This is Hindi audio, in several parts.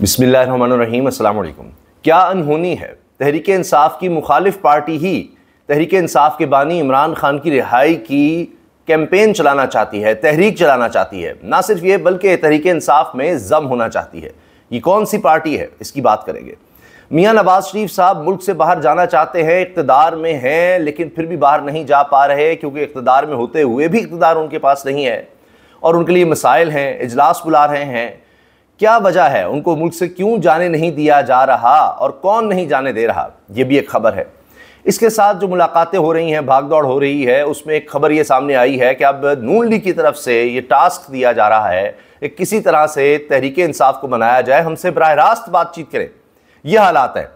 बिसमीम अल्लाम क्या अनहोनी है तहरीक इंसाफ की मुखालिफ पार्टी ही तहरीक इंसाफ के बानी इमरान खान की रिहाई की कैंपेन चलाना चाहती है तहरीक चलाना चाहती है ना सिर्फ ये बल्कि तहरीक इंसाफ में जम होना चाहती है ये कौन सी पार्टी है इसकी बात करेंगे मियाँ नवाज शरीफ साहब मुल्क से बाहर जाना चाहते हैं इकतदार में हैं लेकिन फिर भी बाहर नहीं जा पा रहे क्योंकि इकतदार में होते हुए भी इकतदार उनके पास नहीं है और उनके लिए मसाइल हैं इजलास बुला रहे हैं क्या वजह है उनको मुल्क से क्यों जाने नहीं दिया जा रहा और कौन नहीं जाने दे रहा यह भी एक खबर है इसके साथ जो मुलाकातें हो रही हैं भागदौड़ हो रही है उसमें एक खबर ये सामने आई है कि अब नून लीग की तरफ से ये टास्क दिया जा रहा है कि किसी तरह से तहरीक इंसाफ को मनाया जाए हमसे बरह रास्त बातचीत करें ये हालात हैं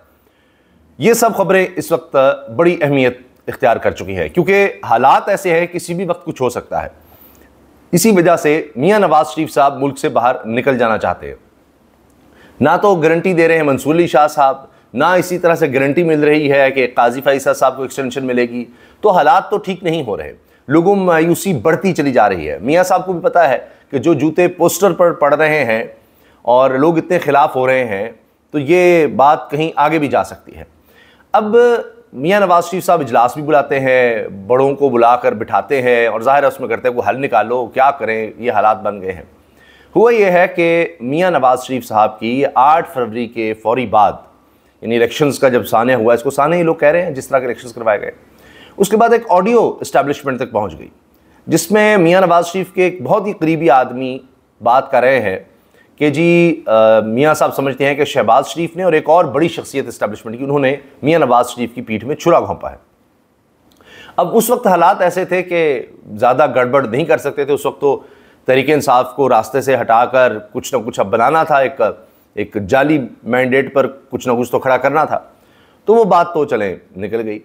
ये सब खबरें इस वक्त बड़ी अहमियत इख्तियार कर चुकी हैं क्योंकि हालात ऐसे हैं किसी भी वक्त कुछ हो सकता है इसी वजह से मियाँ नवाज शरीफ साहब मुल्क से बाहर निकल जाना चाहते हैं ना तो गारंटी दे रहे हैं मंसूर अली शाह साहब ना इसी तरह से गारंटी मिल रही है कि काजी फैसा साहब को एक्सटेंशन मिलेगी तो हालात तो ठीक नहीं हो रहे लोगों में मायूसी बढ़ती चली जा रही है मियाँ साहब को भी पता है कि जो जूते पोस्टर पर पड़ रहे हैं और लोग इतने खिलाफ हो रहे हैं तो ये बात कहीं आगे भी जा सकती है अब मियाँ नवाज शरीफ साहब इजलास भी बुलाते हैं बड़ों को बुला कर बिठाते हैं और ज़ाहिर उसमें करते हैं वो हल निकालो क्या करें ये हालात बन गए हैं हुआ ये है कि मियाँ नवाज शरीफ साहब की आठ फरवरी के फौरी बाद यानी इलेक्शंस का जब सान्या हुआ इसको सान्या ही लोग कह रहे हैं जिस तरह के इलेक्शंस करवाए गए उसके बाद एक ऑडियो इस्टेब्लिशमेंट तक पहुँच गई जिसमें मियाँ नवाज शरीफ के एक बहुत ही करीबी आदमी बात कर रहे हैं कि जी मियाँ साहब समझते हैं कि शहबाज शरीफ ने और एक और बड़ी शख्सियत इस्टेबलिशमेंट की उन्होंने मियाँ नवाज शरीफ की पीठ में छुरा घोंपा है अब उस वक्त हालात ऐसे थे कि ज़्यादा गड़बड़ नहीं कर सकते थे उस वक्त तो तरीके इंसाफ को रास्ते से हटाकर कुछ ना कुछ अब बनाना था एक एक जाली मैंडेट पर कुछ ना कुछ तो खड़ा करना था तो वो बात तो चले निकल गई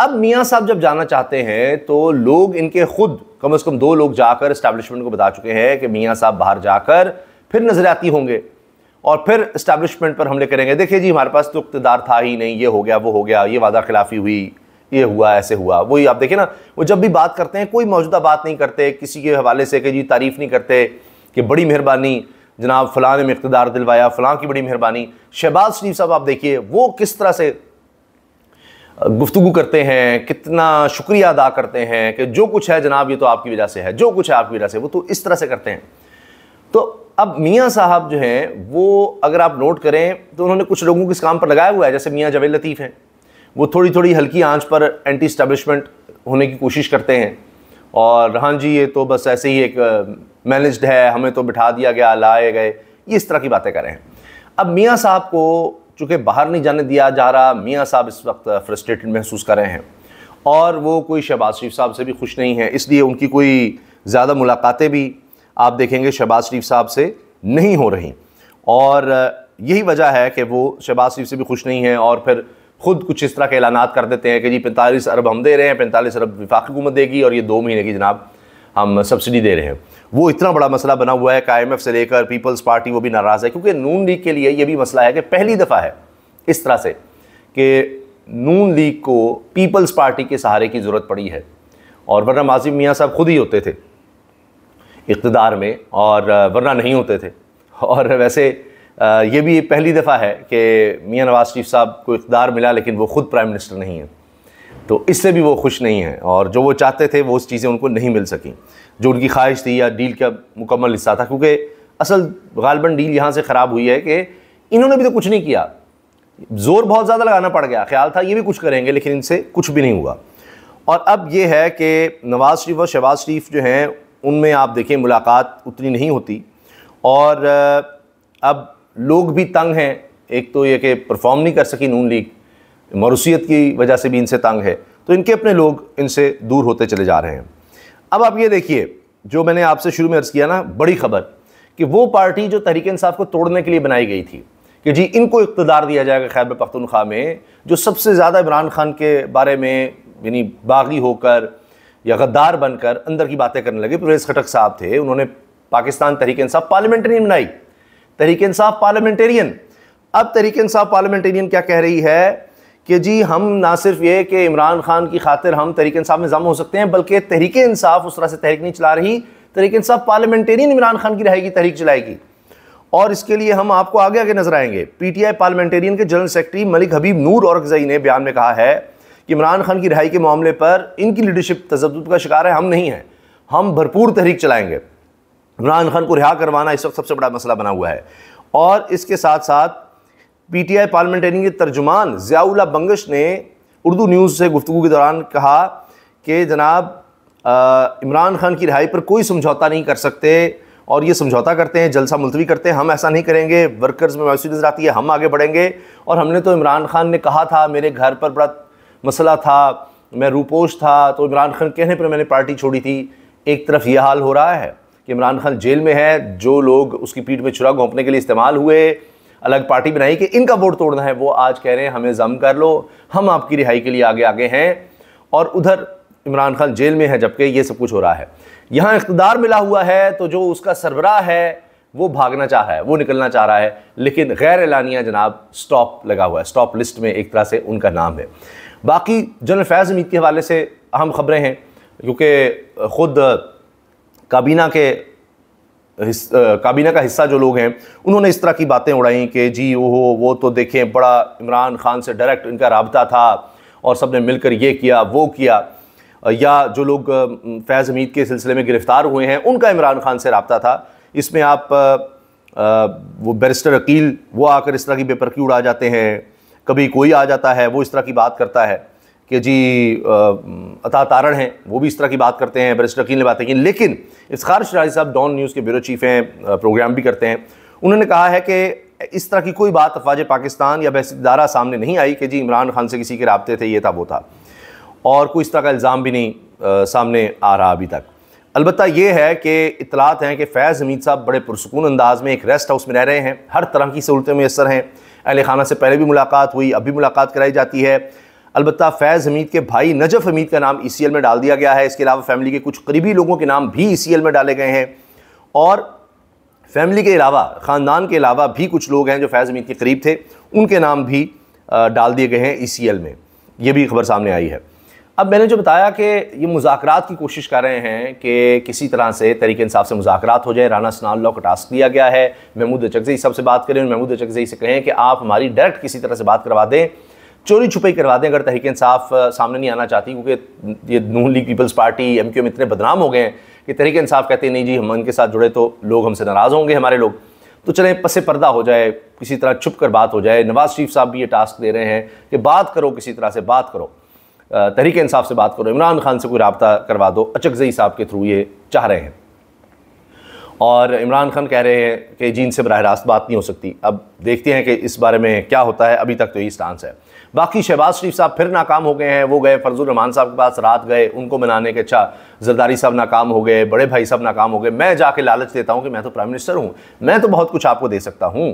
अब मियाँ साहब जब जाना चाहते हैं तो लोग इनके खुद कम से कम दो लोग जाकर इस्टेब्लिशमेंट को बता चुके हैं कि मियाँ साहब बाहर जाकर फिर नजरियाती होंगे और फिर इस्टेब्लिशमेंट पर हमले करेंगे देखिए जी हमारे पास तो इकतदार था ही नहीं ये हो गया वो हो गया ये वादा खिलाफी हुई ये हुआ ऐसे हुआ वही आप देखें ना वो जब भी बात करते हैं कोई मौजूदा बात नहीं करते किसी के हवाले से कि जी तारीफ़ नहीं करते कि बड़ी मेहरबानी जनाब फ़लाँ ने इकतदार दिलवाया फ़लाँ की बड़ी मेहरबानी शहबाज शरीफ साहब आप देखिए वो किस तरह से गुफ्तु करते हैं कितना शुक्रिया अदा करते हैं कि जो कुछ है जनाब ये तो आपकी वजह से है जो कुछ है आपकी वजह से वो तो इस तरह से करते हैं तो अब मियाँ साहब जो हैं वो अगर आप नोट करें तो उन्होंने कुछ लोगों को इस काम पर लगाया हुआ है जैसे मियाँ जवेद लतीफ़ हैं वो थोड़ी थोड़ी हल्की आंच पर एंटी इस्टबलिशमेंट होने की कोशिश करते हैं और रहान जी ये तो बस ऐसे ही एक मैनेज्ड है हमें तो बिठा दिया गया लाए गए ये इस तरह की बातें कर रहे हैं अब मियाँ साहब को चूँकि बाहर नहीं जाने दिया जा रहा मियाँ साहब इस वक्त फ्रस्ट्रेटेड महसूस कर रहे हैं और वो कोई शहबाज शरीफ साहब से भी खुश नहीं है इसलिए उनकी कोई ज़्यादा मुलाकातें भी आप देखेंगे शहबाज शरीफ साहब से नहीं हो रही और यही वजह है कि वो शहबाज शरीफ से भी खुश नहीं है और फिर खुद कुछ इस तरह के ऐलान कर देते हैं कि जी पैंतालीस अरब हम दे रहे हैं पैंतालीस अरब विफाक हुकूमत देगी और ये दो महीने की जनाब हम सब्सिडी दे रहे हैं वो इतना बड़ा मसला बना हुआ है कि से लेकर पीपल्स पार्टी वो भी नाराज़ है क्योंकि नून लीग के लिए ये भी मसला है कि पहली दफ़ा है इस तरह से कि नून लीग को पीपल्स पार्टी के सहारे की ज़रूरत पड़ी है और वरना माजिम मियाँ साहब खुद ही होते थे इकतदार में और वरना नहीं होते थे और वैसे ये भी पहली दफ़ा है कि मियाँ नवाज़ शरीफ साहब को इकतदार मिला लेकिन वो ख़ुद प्राइम मिनिस्टर नहीं है तो इससे भी वो खुश नहीं हैं और जो वो चाहते थे वो उस चीज़ें उनको नहीं मिल सकें जो उनकी ख्वाहिश थी या डील का मुकम्मल हिस्सा था क्योंकि असल गालबन डील यहाँ से ख़राब हुई है कि इन्होंने भी तो कुछ नहीं किया ज़ोर बहुत ज़्यादा लगाना पड़ गया ख्याल था ये भी कुछ करेंगे लेकिन इनसे कुछ भी नहीं हुआ और अब ये है कि नवाज़ शरीफ और शहबाज शरीफ जो हैं उनमें आप देखें मुलाकात उतनी नहीं होती और अब लोग भी तंग हैं एक तो ये कि परफॉर्म नहीं कर सकी नून लीग मरूसीत की वजह से भी इनसे तंग है तो इनके अपने लोग इनसे दूर होते चले जा रहे हैं अब आप ये देखिए जो मैंने आपसे शुरू में अर्ज़ किया ना बड़ी खबर कि वो पार्टी जो तहरीक इंसाफ को तोड़ने के लिए बनाई गई थी कि जी इनको इकतदार दिया जाएगा खैब पख्तनख्वा में जो सबसे ज़्यादा इमरान खान के बारे में यानी बागी होकर या गद्दार बनकर अंदर की बातें करने लगे प्रवेश खटक साहब थे उन्होंने पाकिस्तान तहरीक इंसाफ पार्लियामेंट्री बनाई तहरीक इंसाफ पार्लियामेंटेरियन अब तहरीक इंसाफ पार्लियामेंटेरियन क्या कह रही है कि जी हम ना सिर्फ ये कि इमरान खान की खातिर हम तहरीक इंसाफ में जमा हो सकते हैं बल्कि तहरीक इंसाफ उस तरह से तहरीक नहीं चला रही तहरीक इंसाफ पार्लियामेंटेरियन इमरान खान की रहेगी तहरीक चलाएगी और इसके लिए हम आपको आगे आगे नजर आएंगे पीटीआई पार्लियामेंटेरियन के जनरल सेक्रेटरी मलिक हबीब नूर और ने बयान में कहा है कि इमरान खान की रिहाई के मामले पर इनकी लीडरशिप तजद का शिकार है हम नहीं हैं हम भरपूर तहरीक चलाएँगे इमरान खान को रिहा करवाना इस वक्त सबसे बड़ा मसला बना हुआ है और इसके साथ साथ पी टी आई पार्लियामेंटेरियन के तर्जुमान ज़ियाउल्ला बंगश ने उर्दू न्यूज़ से गुफ्तु के दौरान कहा कि जनाब इमरान खान की रिहाई पर कोई समझौता नहीं कर सकते और ये समझौता करते हैं जलसा मुलतवी करते हैं हम ऐसा नहीं करेंगे वर्कर्स में मायूसी नजर आती है हम आगे बढ़ेंगे और हमने तो इमरान खान ने कहा था मेरे घर पर बड़ा मसला था मैं रूपोश था तो इमरान खान कहने पर मैंने पार्टी छोड़ी थी एक तरफ यह हाल हो रहा है कि इमरान खान जेल में है जो लोग उसकी पीठ में चुरा घोंपने के लिए इस्तेमाल हुए अलग पार्टी बनाई कि इनका वोट तोड़ना है वो आज कह रहे हैं हमें जम कर लो हम आपकी रिहाई के लिए आगे आगे हैं और उधर इमरान खान जेल में है जबकि ये सब कुछ हो रहा है यहाँ इकतदार मिला हुआ है तो जो उसका सरबरा है वो भागना चाह रहा है वो निकलना चाह रहा है लेकिन गैर एलानिया जनाब स्टॉप लगा हुआ है स्टॉप लिस्ट में एक तरह से उनका नाम है बाकी जनरल फैज़ हमीद के हवाले से अहम ख़बरें हैं क्योंकि ख़ुद काबीना के हिस, काबीना का हिस्सा जो लोग हैं उन्होंने इस तरह की बातें उड़ाई कि जी ओहो वो तो देखें बड़ा इमरान खान से डायरेक्ट इनका रबता था और सब ने मिलकर ये किया वो किया या जो लोग फैज़ हमीद के सिलसिले में गिरफ़्तार हुए हैं उनका इमरान खान से रबता था इसमें आप आ, वो बैरिस्टर अकील वो आकर इस तरह की पेपर की उड़ा जाते हैं कभी कोई आ जाता है वो इस तरह की बात करता है कि जी अता तारण हैं वो भी इस तरह की बात करते हैं बैरिस्टर अकील ने बातें की लेकिन इफ्तार शराजी साहब डॉन न्यूज़ के ब्यूरो चीफ हैं प्रोग्राम भी करते हैं उन्होंने कहा है कि इस तरह की कोई बात अफवाज पाकिस्तान या इदारा सामने नहीं आई कि जी इमरान खान से किसी के रबते थे ये था वो था और कोई इस तरह का इल्ज़ाम भी नहीं आ, सामने आ रहा अभी तक अलबत् यह है कि इतलात हैं कि फैज़ हमीद साहब बड़े पुरसकून अंदाज में एक रेस्ट हाउस में रह रहे हैं हर तरह की सहूलतें मैसर हैं अहल खाना से पहले भी मुलाकात हुई अब भी मुलाकात कराई जाती है अलबत् फैज़ हमीद के भाई नजफ़ हमीद का नाम ई e एल में डाल दिया गया है इसके अलावा फैमिली के कुछ करीबी लोगों के नाम भी ई e एल में डाले गए हैं और फैमिली के अलावा ख़ानदान के अलावा भी कुछ लोग हैं जो फैज़ हमीद के करीब थे उनके नाम भी डाल दिए गए हैं ई e एल में ये भी खबर सामने आई है अब मैंने जो बताया कि ये मुजाकरात की कोशिश कर रहे हैं कि किसी तरह से तरीके इंसाफ से मुजाकरात हो जाए राना सनाल लॉ को टास्क दिया गया है महमूद चकजई साहब से बात करें महमूद चकजई से कहें कि आप हमारी डायरेक्ट किसी तरह से बात करवा दें चोरी छुपई करवा दें अगर तहरीक इंसाफ सामने नहीं आना चाहती क्योंकि ये Noon league peoples party M Q में इतने बदनाम हो गए हैं कि तहरीक इंसाफ कहते नहीं जी हम उनके साथ जुड़े तो लोग हमसे नाराज़ होंगे हमारे लोग तो चले पसे पर्दा हो जाए किसी तरह छुप कर बात हो जाए नवाज शरीफ साहब भी ये टास्क दे रहे हैं कि बात करो किसी तरह से बात करो तरीके इंसाफ से बात करो इमरान खान से कोई रबता करवा दो अचकजई साहब के थ्रू ये चाह रहे हैं और इमरान खान कह रहे हैं कि जीन से बरह रास्त बात नहीं हो सकती अब देखते हैं कि इस बारे में क्या होता है अभी तक तो यही स्टांस है बाकी शहबाज शरीफ साहब फिर नाकाम हो गए हैं वो गए फर्जुल रहमान साहब के पास रात गए उनको मनाने के अच्छा जरदारी साहब नाकाम हो गए बड़े भाई साहब नाकाम हो गए मैं जाके लालच देता हूँ कि मैं तो प्राइम मिनिस्टर हूँ मैं तो बहुत कुछ आपको दे सकता हूँ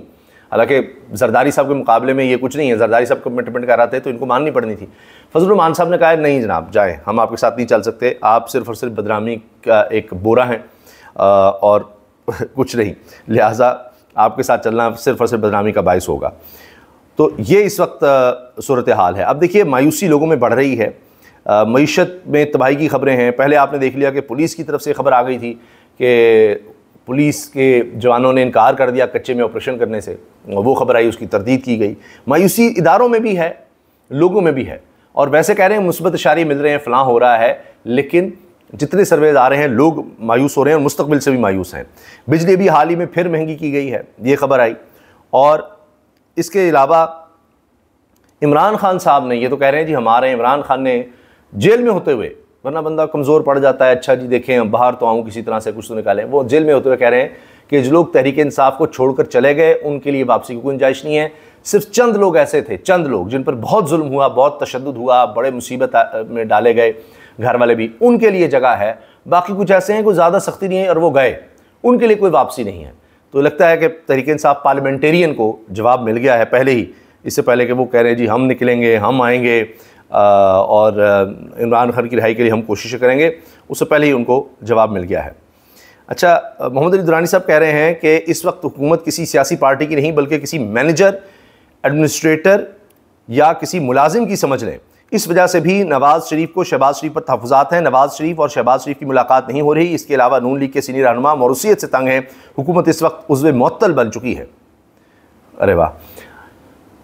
हालांकि जरदारी साहब के मुकाबले में ये कुछ नहीं है जरदारी साहब कमिटमेंट कराते तो इनको माननी पड़नी थी फजलरमान साहब ने कहा नहीं जनाब जाएँ हम आपके साथ नहीं चल सकते आप सिर्फ और सिर्फ बदनामी का एक बोरा हैं और कुछ नहीं लिहाजा आपके साथ चलना सिर्फ और सिर्फ बदनामी का बायस होगा तो ये इस वक्त सूरत हाल है अब देखिए मायूसी लोगों में बढ़ रही है मीशत में तबाही की खबरें हैं पहले आपने देख लिया कि पुलिस की तरफ से खबर आ गई थी कि पुलिस के जवानों ने इनकार कर दिया कच्चे में ऑपरेशन करने से वो खबर आई उसकी तरदीद की गई मायूसी इदारों में भी है लोगों में भी है और वैसे कह रहे हैं मुस्बत इशारे मिल रहे हैं फ़लाँ हो रहा है लेकिन जितने सर्वेज आ रहे हैं लोग मायूस हो रहे हैं और मुस्तबिल से भी मायूस हैं बिजली भी हाल ही में फिर महंगी की गई है ये खबर आई और इसके अलावा इमरान खान साहब ने ये तो कह रहे हैं जी हमारे इमरान खान ने जेल में होते हुए वरना बंदा कमज़ोर पड़ जाता है अच्छा जी देखें हम बाहर तो आऊँ किसी तरह से कुछ तो निकालें वो जेल में होते हुए कह रहे हैं कि जो लोग तहरीक इंसाफ को छोड़कर चले गए उनके लिए वापसी की गुंजाइश नहीं है सिर्फ चंद लोग ऐसे थे चंद लोग जिन पर बहुत जुल्म हुआ बहुत तशद हुआ बड़े मुसीबत में डाले गए घर वाले भी उनके लिए जगह है बाकी कुछ ऐसे हैं कोई ज़्यादा सख्ती नहीं है और वो गए उनके लिए कोई वापसी नहीं है तो लगता है कि तहरीक इंसाफ पार्लियामेंटेरियन को जवाब मिल गया है पहले ही इससे पहले कि वो कह रहे हैं जी हम निकलेंगे हम आएंगे और इमरान खान की रिहाई के लिए हम कोशिशें करेंगे उससे पहले ही उनको जवाब मिल गया है अच्छा मोहम्मद अली दुरानी साहब कह रहे हैं कि इस वक्त हुकूमत किसी सियासी पार्टी की नहीं बल्कि किसी मैनेजर एडमिनिस्ट्रेटर या किसी मुलाजिम की समझ लें इस वजह से भी नवाज़ शरीफ को शहबाज शरीफ पर तहफात हैं नवाज़ शरीफ और शहबाज शरीफ की मुलाकात नहीं हो रही इसके अलावा नून लीग के सीनियर रहनुमा मौरूसीत से तंग हैं हुकूमत इस वक्त उजव मअतल बन चुकी है अरे वाह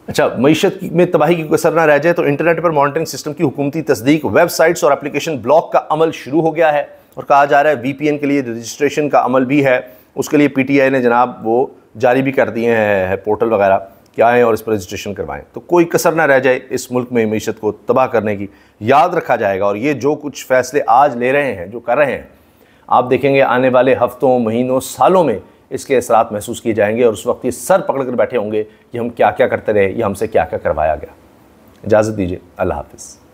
अच्छा मीशत में तबाही की कसर ना रह जाए तो इंटरनेट पर मॉनिटरिंग सिस्टम की हुकूमती तस्दीक वेबसाइट्स और एप्लीकेशन ब्लॉक का अमल शुरू हो गया है और कहा जा रहा है वी के लिए रजिस्ट्रेशन का अमल भी है उसके लिए पी ने जनाब वो जारी भी कर दिए हैं पोर्टल वगैरह कि आएँ और इस पर रजिस्ट्रेशन करवाएं तो कोई कसर ना रह जाए इस मुल्क में मीशत को तबाह करने की याद रखा जाएगा और ये जो कुछ फैसले आज ले रहे हैं जो कर रहे हैं आप देखेंगे आने वाले हफ्तों महीनों सालों में इसके असरात महसूस किए जाएंगे और उस वक्त ये सर पकड़ कर बैठे होंगे कि हम क्या क्या करते रहे या हमसे क्या क्या करवाया गया इजाज़त दीजिए अल्लाह हाफिज़